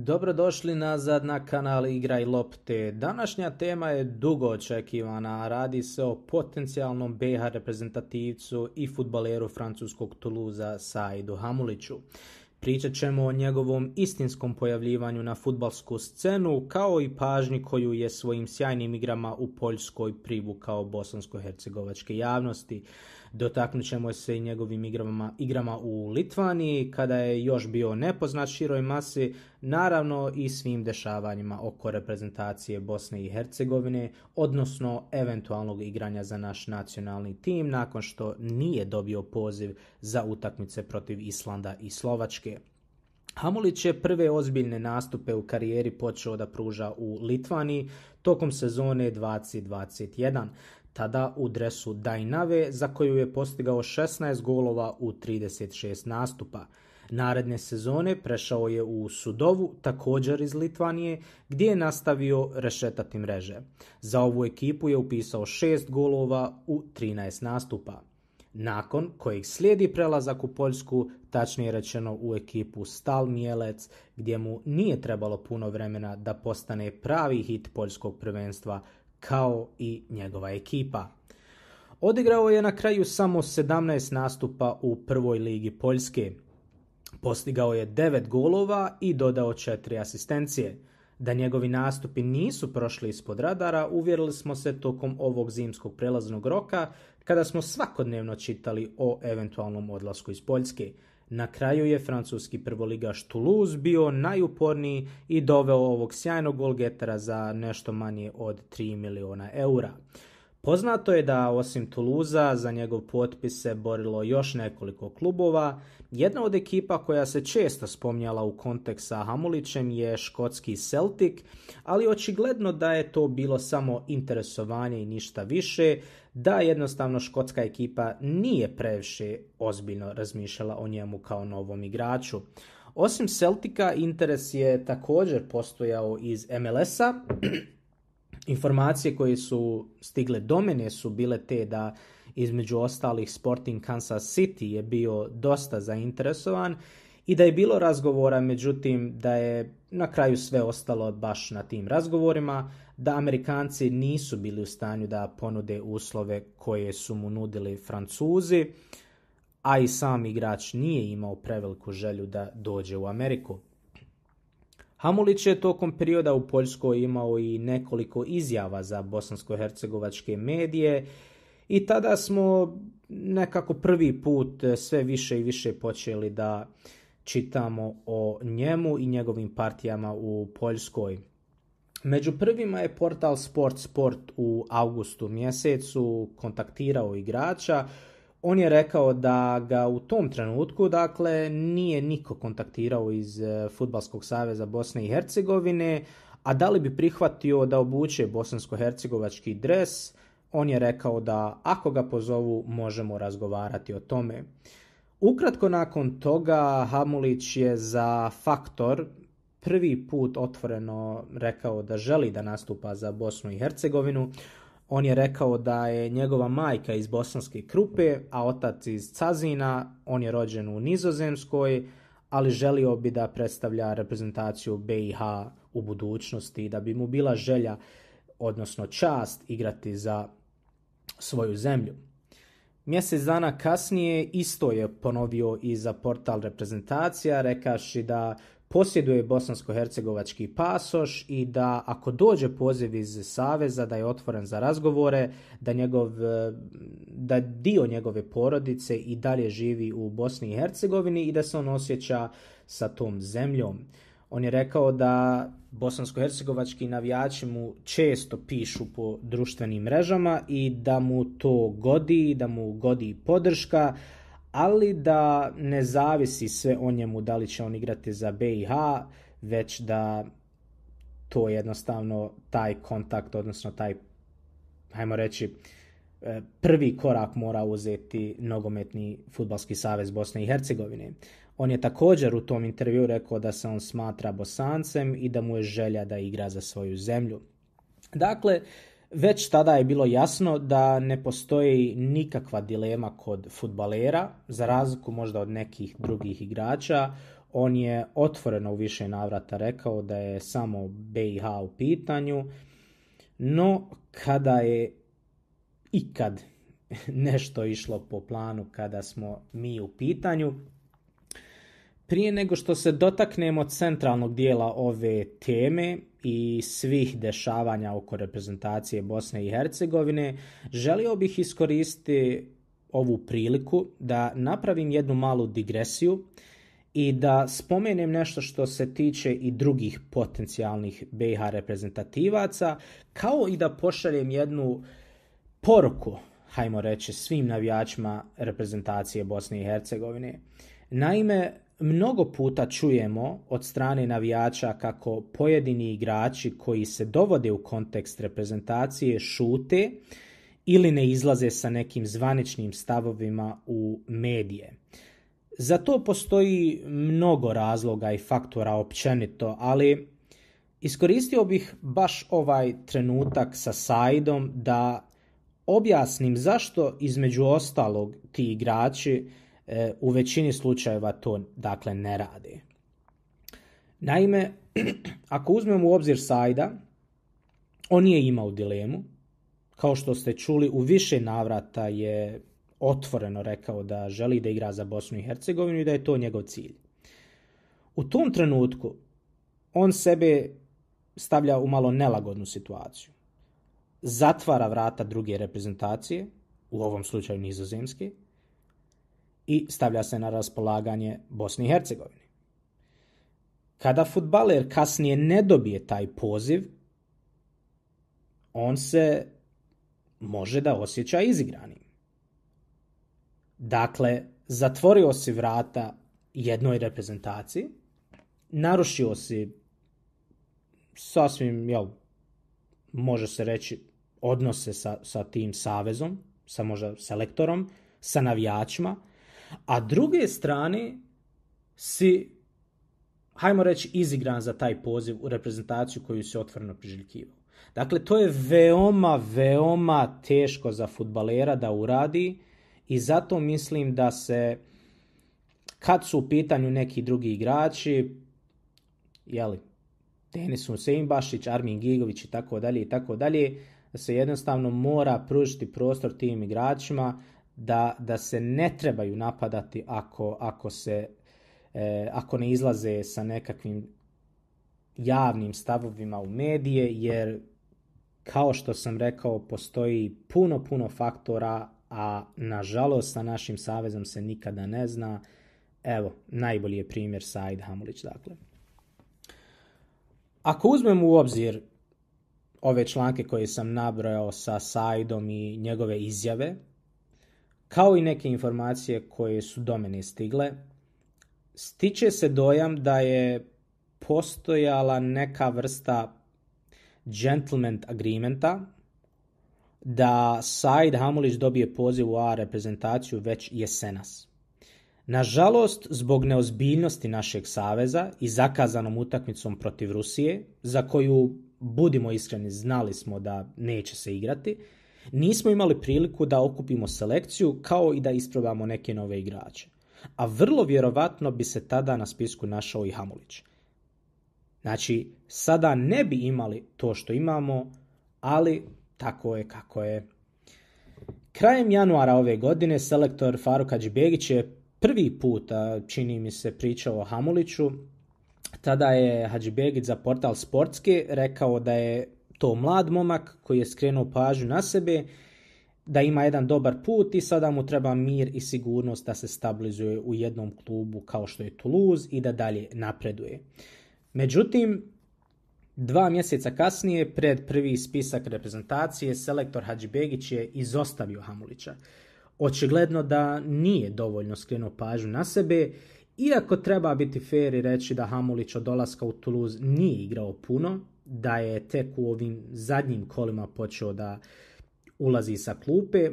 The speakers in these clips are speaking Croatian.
Dobrodošli nazad na kanal Igra i Lopte. Današnja tema je dugo očekivana. Radi se o potencijalnom BH reprezentativcu i futbaleru francuskog Tuluza, Saidu Hamuliću. Pričat ćemo o njegovom istinskom pojavljivanju na futbalsku scenu, kao i pažnji koju je svojim sjajnim igrama u Poljskoj privukao bosansko-hercegovačke javnosti dotaknut ćemo se i njegovim igrama, igrama u Litvaniji, kada je još bio nepoznat široj masi, naravno i svim dešavanjima oko reprezentacije Bosne i Hercegovine, odnosno eventualnog igranja za naš nacionalni tim, nakon što nije dobio poziv za utakmice protiv Islanda i Slovačke. Hamulić je prve ozbiljne nastupe u karijeri počeo da pruža u Litvani tokom sezone 2021 tada u dresu Dajnave za koju je postigao 16 golova u 36 nastupa. Naredne sezone prešao je u Sudovu, također iz Litvanije, gdje je nastavio rešetati mreže. Za ovu ekipu je upisao 6 golova u 13 nastupa. Nakon kojih slijedi prelazak u Poljsku, tačnije rečeno u ekipu Stal Mielec, gdje mu nije trebalo puno vremena da postane pravi hit poljskog prvenstva – kao i njegova ekipa. Odigrao je na kraju samo 17 nastupa u prvoj ligi Poljske. Postigao je 9 golova i dodao 4 asistencije. Da njegovi nastupi nisu prošli ispod radara, uvjerili smo se tokom ovog zimskog prelaznog roka kada smo svakodnevno čitali o eventualnom odlasku iz Poljske. Na kraju je francuski prvoligaš Toulouse bio najuporniji i doveo ovog sjajnog golgetera za nešto manje od 3 miliona eura. Poznato je da osim Tuluza za njegov potpis se borilo još nekoliko klubova. Jedna od ekipa koja se često spomnjala u kontekst sa Hamulićem je škotski Celtic, ali očigledno da je to bilo samo interesovanje i ništa više, da jednostavno škotska ekipa nije previše ozbiljno razmišljala o njemu kao novom igraču. Osim Celtika, interes je također postojao iz MLS-a, Informacije koje su stigle do mene su bile te da između ostalih Sporting Kansas City je bio dosta zainteresovan i da je bilo razgovora, međutim da je na kraju sve ostalo baš na tim razgovorima, da Amerikanci nisu bili u stanju da ponude uslove koje su mu nudili Francuzi, a i sam igrač nije imao preveliku želju da dođe u Ameriku. Hamulić je tokom perioda u Poljskoj imao i nekoliko izjava za bosansko-hercegovačke medije i tada smo nekako prvi put sve više i više počeli da čitamo o njemu i njegovim partijama u Poljskoj. Među prvima je portal Sport Sport u augustu mjesecu kontaktirao igrača on je rekao da ga u tom trenutku, dakle, nije niko kontaktirao iz e, Futbalskog saveza Bosne i Hercegovine, a da li bi prihvatio da obuče bosansko-hercegovački dres, on je rekao da ako ga pozovu možemo razgovarati o tome. Ukratko nakon toga Hamulić je za Faktor prvi put otvoreno rekao da želi da nastupa za Bosnu i Hercegovinu, on je rekao da je njegova majka iz bosanske krupe, a otac iz Cazina, on je rođen u Nizozemskoj, ali želio bi da predstavlja reprezentaciju BiH u budućnosti i da bi mu bila želja, odnosno čast, igrati za svoju zemlju. Mjesec dana kasnije isto je ponovio i za portal reprezentacija, rekaši da posjeduje bosansko-hercegovački pasoš i da ako dođe poziv iz Saveza da je otvoren za razgovore, da, njegov, e, da dio njegove porodice i dalje živi u Bosni i Hercegovini i da se on osjeća sa tom zemljom. On je rekao da bosansko-hercegovački navijači mu često pišu po društvenim mrežama i da mu to godi, da mu godi podrška, ali da ne zavisi sve o njemu da li će on igrati za BiH, već da to jednostavno taj kontakt, odnosno taj, hajmo reći, e, prvi korak mora uzeti nogometni futbalski savez Bosne i Hercegovine. On je također u tom intervju rekao da se on smatra bosancem i da mu je želja da igra za svoju zemlju. Dakle, već tada je bilo jasno da ne postoji nikakva dilema kod futbalera, za razliku možda od nekih drugih igrača, on je otvoreno u više navrata rekao da je samo BiH u pitanju, no kada je ikad nešto išlo po planu kada smo mi u pitanju, prije nego što se dotaknemo centralnog dijela ove teme i svih dešavanja oko reprezentacije Bosne i Hercegovine, želio bih iskoristiti ovu priliku da napravim jednu malu digresiju i da spomenem nešto što se tiče i drugih potencijalnih BiH reprezentativaca, kao i da pošaljem jednu poruku, hajmo reći, svim navijačima reprezentacije Bosne i Hercegovine. Naime, Mnogo puta čujemo od strane navijača kako pojedini igrači koji se dovode u kontekst reprezentacije šute ili ne izlaze sa nekim zvaničnim stavovima u medije. Za to postoji mnogo razloga i faktora općenito, ali iskoristio bih baš ovaj trenutak sa Saidom da objasnim zašto između ostalog ti igrači E, u većini slučajeva to dakle ne radi. Naime, ako uzmemo u obzir Sajda, on nije imao dilemu. Kao što ste čuli, u više navrata je otvoreno rekao da želi da igra za Bosnu i Hercegovinu i da je to njegov cilj. U tom trenutku on sebe stavlja u malo nelagodnu situaciju. Zatvara vrata druge reprezentacije, u ovom slučaju nizozemske, i stavlja se na raspolaganje Bosni i Hercegovini. Kada futbaler kasnije ne dobije taj poziv, on se može da osjeća izigranim. Dakle, zatvorio si vrata jednoj reprezentaciji, narušio si sasvim, jel, može se reći, odnose sa, sa tim savezom, sa možda selektorom, sa navijačima, a druge strane si, hajmo reći, izigran za taj poziv u reprezentaciju koju se otvoreno priželjkivao. Dakle, to je veoma, veoma teško za futbalera da uradi i zato mislim da se, kad su u pitanju neki drugi igrači, jeli, Denis bašić Armin Gigović i tako dalje i tako dalje, se jednostavno mora pružiti prostor tim igračima da, da se ne trebaju napadati ako, ako se e, ako ne izlaze sa nekakvim javnim stavovima u medije jer kao što sam rekao postoji puno puno faktora a nažalost sa našim savezom se nikada ne zna evo najbolji je primjer Said Hamulić dakle ako uzmemo u obzir ove članke koje sam nabrojao sa Saidom i njegove izjave kao i neke informacije koje su do mene stigle, stiče se dojam da je postojala neka vrsta gentleman agreementa da Said Hamulić dobije poziv u A reprezentaciju već jesenas. Nažalost, zbog neozbiljnosti našeg saveza i zakazanom utakmicom protiv Rusije, za koju, budimo iskreni, znali smo da neće se igrati, Nismo imali priliku da okupimo selekciju kao i da isprobamo neke nove igrače. A vrlo vjerovatno bi se tada na spisku našao i Hamulić. Znači, sada ne bi imali to što imamo, ali tako je kako je. Krajem januara ove godine selektor Faruk hadžbegić je prvi put, čini mi se, pričao o Hamuliću. Tada je Hadžibegić za portal sportske rekao da je to mlad momak koji je skrenuo pažnju na sebe, da ima jedan dobar put i sada mu treba mir i sigurnost da se stabilizuje u jednom klubu kao što je Toulouse i da dalje napreduje. Međutim, dva mjeseca kasnije, pred prvi spisak reprezentacije, selektor Begić je izostavio Hamulića. Očigledno da nije dovoljno skrenuo pažnju na sebe, iako treba biti fair i reći da Hamulić od dolaska u Toulouse nije igrao puno, da je tek u ovim zadnjim kolima počeo da ulazi sa klupe.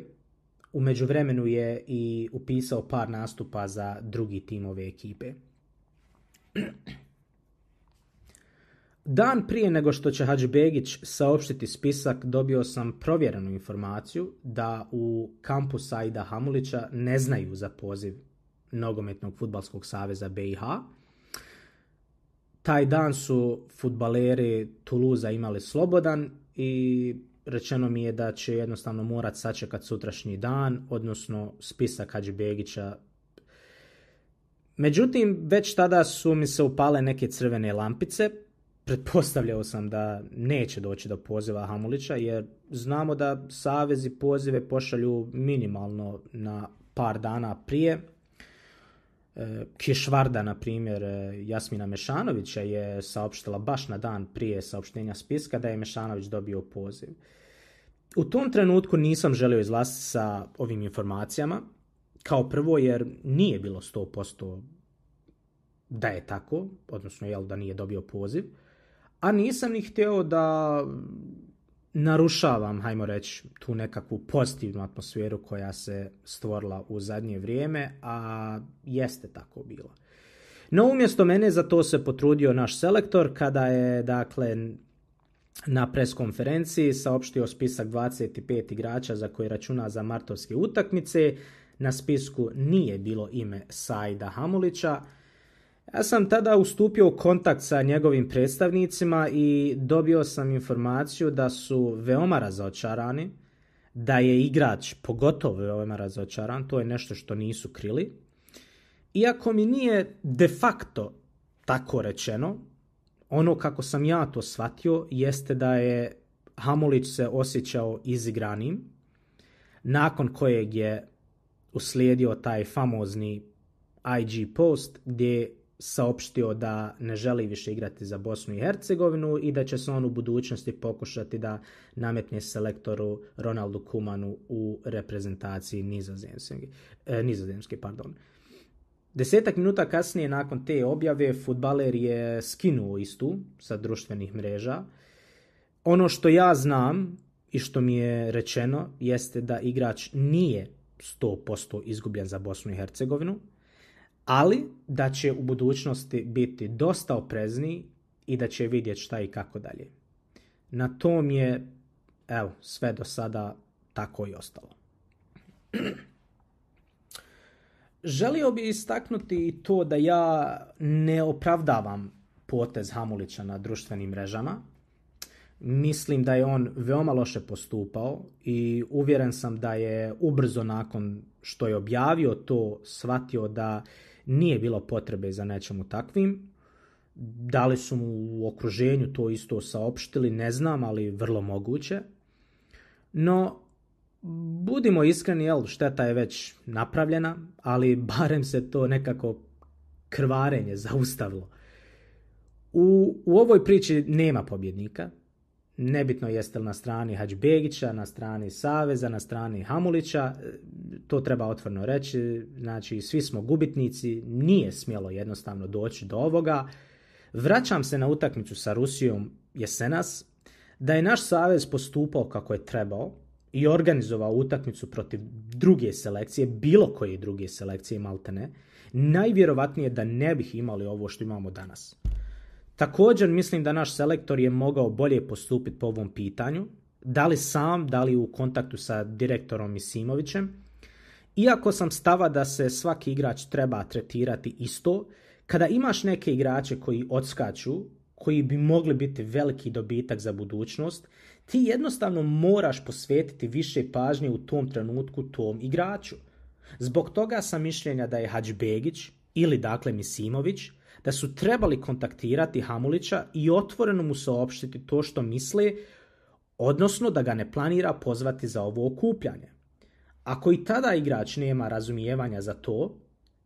U međuvremenu je i upisao par nastupa za drugi tim ove ekipe. Dan prije nego što će Hadžbegić saopštiti spisak, dobio sam provjerenu informaciju da u kampu Saida Hamulića ne znaju za poziv Nogometnog futbalskog saveza BiH, taj dan su futbaleri Tuluza imali slobodan i rečeno mi je da će jednostavno morat sačekat sutrašnji dan, odnosno spisak Begića. Međutim, već tada su mi se upale neke crvene lampice. Pretpostavljao sam da neće doći do poziva Hamulića, jer znamo da savezi pozive pošalju minimalno na par dana prije, Eh, Kešvarda, na primjer, eh, Jasmina Mešanovića je saopštila baš na dan prije saopštenja spiska da je Mešanović dobio poziv. U tom trenutku nisam želio izlasti sa ovim informacijama, kao prvo jer nije bilo 100% da je tako, odnosno jel da nije dobio poziv, a nisam ni htio da narušavam, hajmo reći, tu nekakvu pozitivnu atmosferu koja se stvorila u zadnje vrijeme, a jeste tako bilo. No umjesto mene za to se potrudio naš selektor kada je dakle na preskonferenciji saopštio spisak 25 igrača za koje računa za martovske utakmice. Na spisku nije bilo ime Saida Hamulića, ja sam tada ustupio u kontakt sa njegovim predstavnicima i dobio sam informaciju da su veoma razočarani, da je igrač pogotovo veoma razočaran, to je nešto što nisu krili. Iako mi nije de facto tako rečeno, ono kako sam ja to shvatio jeste da je Hamulić se osjećao izigranim, nakon kojeg je uslijedio taj famozni IG post gdje saopštio da ne želi više igrati za Bosnu i Hercegovinu i da će se on u budućnosti pokušati da nametne selektoru Ronaldu Kumanu u reprezentaciji e, nizozemske. pardon. Desetak minuta kasnije nakon te objave futbaler je skinuo istu sa društvenih mreža. Ono što ja znam i što mi je rečeno jeste da igrač nije 100% izgubljen za Bosnu i Hercegovinu, ali da će u budućnosti biti dosta oprezniji i da će vidjeti šta i kako dalje. Na tom je evo, sve do sada tako i ostalo. Želio bi istaknuti i to da ja ne opravdavam potez Hamulića na društvenim mrežama. Mislim da je on veoma loše postupao i uvjeren sam da je ubrzo nakon što je objavio to shvatio da nije bilo potrebe za nečemu takvim. Da li su mu u okruženju to isto saopštili, ne znam, ali vrlo moguće. No, budimo iskreni, jel, šteta je već napravljena, ali barem se to nekako krvarenje zaustavilo. U, u ovoj priči nema pobjednika, Nebitno jeste li na strani Hačbegića, na strani Saveza, na strani Hamulića, e, to treba otvorno reći, znači svi smo gubitnici, nije smjelo jednostavno doći do ovoga. Vraćam se na utakmicu sa Rusijom jesenas, da je naš savez postupao kako je trebao i organizovao utakmicu protiv druge selekcije, bilo koje druge selekcije Maltene, najvjerovatnije da ne bih imali ovo što imamo danas. Također mislim da naš selektor je mogao bolje postupiti po ovom pitanju, da li sam, da li u kontaktu sa direktorom Misimovićem. Iako sam stava da se svaki igrač treba tretirati isto, kada imaš neke igrače koji odskaču, koji bi mogli biti veliki dobitak za budućnost, ti jednostavno moraš posvetiti više pažnje u tom trenutku tom igraču. Zbog toga sam mišljenja da je Hadžbegić ili dakle Misimović da su trebali kontaktirati Hamulića i otvoreno mu saopštiti to što misli, odnosno da ga ne planira pozvati za ovo okupljanje. Ako i tada igrač nema razumijevanja za to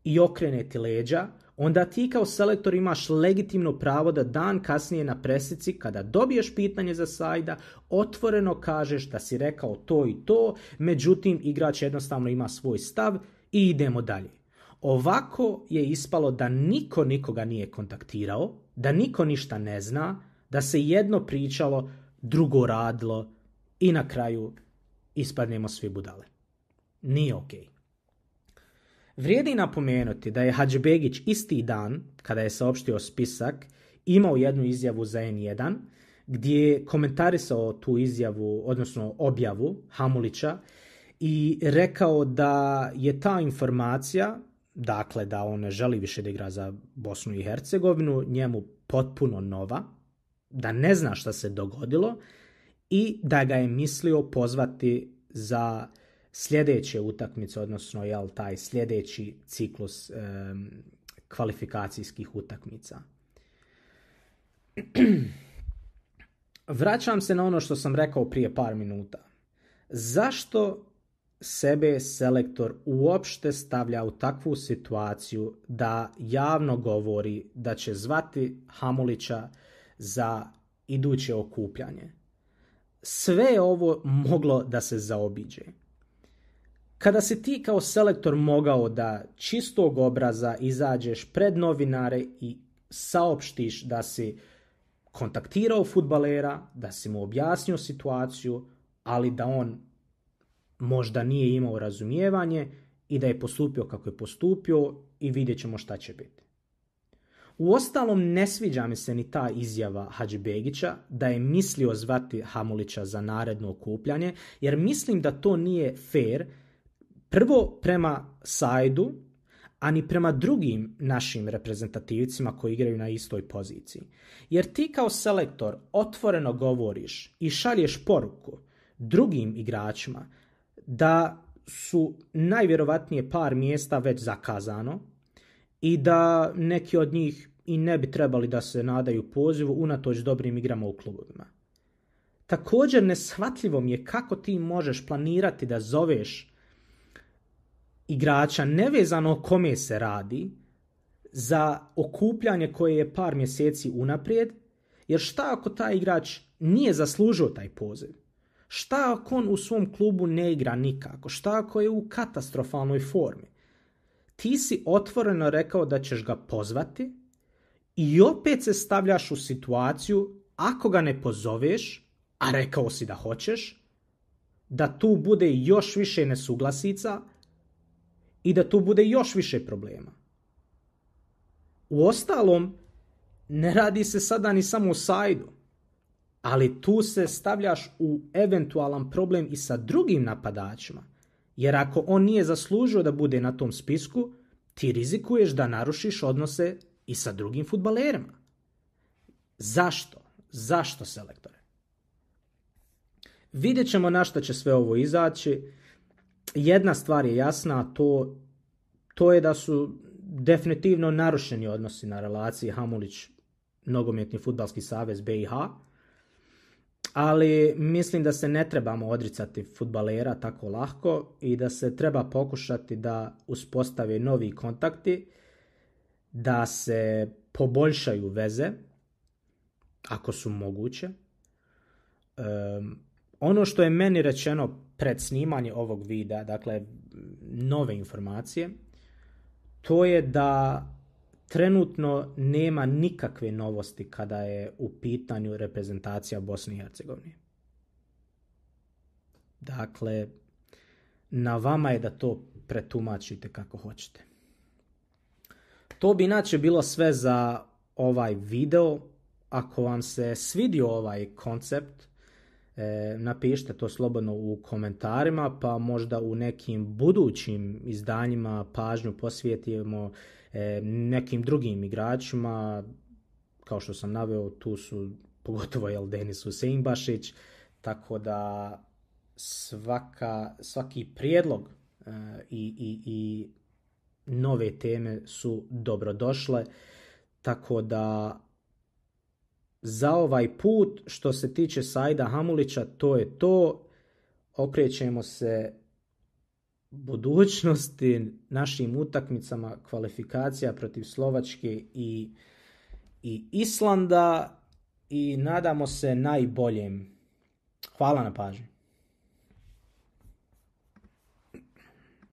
i okrene ti leđa, onda ti kao selektor imaš legitimno pravo da dan kasnije na presici, kada dobiješ pitanje za sajda, otvoreno kažeš da si rekao to i to, međutim igrač jednostavno ima svoj stav i idemo dalje. Ovako je ispalo da niko nikoga nije kontaktirao, da niko ništa ne zna, da se jedno pričalo, drugo radilo i na kraju ispadnemo svi budale. Nije okej. Okay. Vrijedi napomenuti da je Hadžbegić isti dan, kada je saopštio spisak, imao jednu izjavu za N1, gdje je komentarisao tu izjavu, odnosno objavu Hamulića, i rekao da je ta informacija dakle da on ne želi više da igra za Bosnu i Hercegovinu, njemu potpuno nova, da ne zna šta se dogodilo i da ga je mislio pozvati za sljedeće utakmice, odnosno jel, taj sljedeći ciklus kvalifikacijskih utakmica. Vraćam se na ono što sam rekao prije par minuta. Zašto sebe selektor uopšte stavlja u takvu situaciju da javno govori da će zvati Hamulića za iduće okupljanje. Sve je ovo moglo da se zaobiđe. Kada si ti kao selektor mogao da čistog obraza izađeš pred novinare i saopštiš da si kontaktirao futbalera, da si mu objasnio situaciju, ali da on možda nije imao razumijevanje i da je postupio kako je postupio i vidjet ćemo šta će biti. Uostalom ne sviđa mi se ni ta izjava Hadžibegića da je mislio zvati Hamulića za naredno okupljanje, jer mislim da to nije fair prvo prema Sajdu, a ni prema drugim našim reprezentativcima koji igraju na istoj poziciji. Jer ti kao selektor otvoreno govoriš i šalješ poruku drugim igračima da su najvjerovatnije par mjesta već zakazano i da neki od njih i ne bi trebali da se nadaju pozivu unatoč dobrim igrama u klubovima. Također neshvatljivo mi je kako ti možeš planirati da zoveš igrača nevezano o kome se radi za okupljanje koje je par mjeseci unaprijed, jer šta ako taj igrač nije zaslužio taj poziv? Šta ako on u svom klubu ne igra nikako? Šta ako je u katastrofalnoj formi? Ti si otvoreno rekao da ćeš ga pozvati i opet se stavljaš u situaciju ako ga ne pozoveš, a rekao si da hoćeš, da tu bude još više nesuglasica i da tu bude još više problema. U ostalom, ne radi se sada ni samo o sajdu ali tu se stavljaš u eventualan problem i sa drugim napadačima. Jer ako on nije zaslužio da bude na tom spisku, ti rizikuješ da narušiš odnose i sa drugim futbalerima. Zašto? Zašto selektore? Vidjet ćemo na što će sve ovo izaći. Jedna stvar je jasna, a to, to je da su definitivno narušeni odnosi na relaciji Hamulić nogometni futbalski savez BiH ali mislim da se ne trebamo odricati futbalera tako lahko i da se treba pokušati da uspostave novi kontakti, da se poboljšaju veze, ako su moguće. ono što je meni rečeno pred snimanje ovog videa, dakle nove informacije, to je da Trenutno nema nikakve novosti kada je u pitanju reprezentacija Bosne i Hercegovine. Dakle, na vama je da to pretumačite kako hoćete. To bi inače bilo sve za ovaj video. Ako vam se svidio ovaj koncept, e, napišite to slobodno u komentarima, pa možda u nekim budućim izdanjima pažnju posvijetimo E, nekim drugim igračima, kao što sam naveo, tu su pogotovo jel Denis tako da svaka, svaki prijedlog e, i, i, i nove teme su dobrodošle, tako da za ovaj put što se tiče Sajda Hamulića to je to, okrećemo se budućnosti našim utakmicama kvalifikacija protiv Slovačke i, i Islanda i nadamo se najboljem. Hvala na pažnji.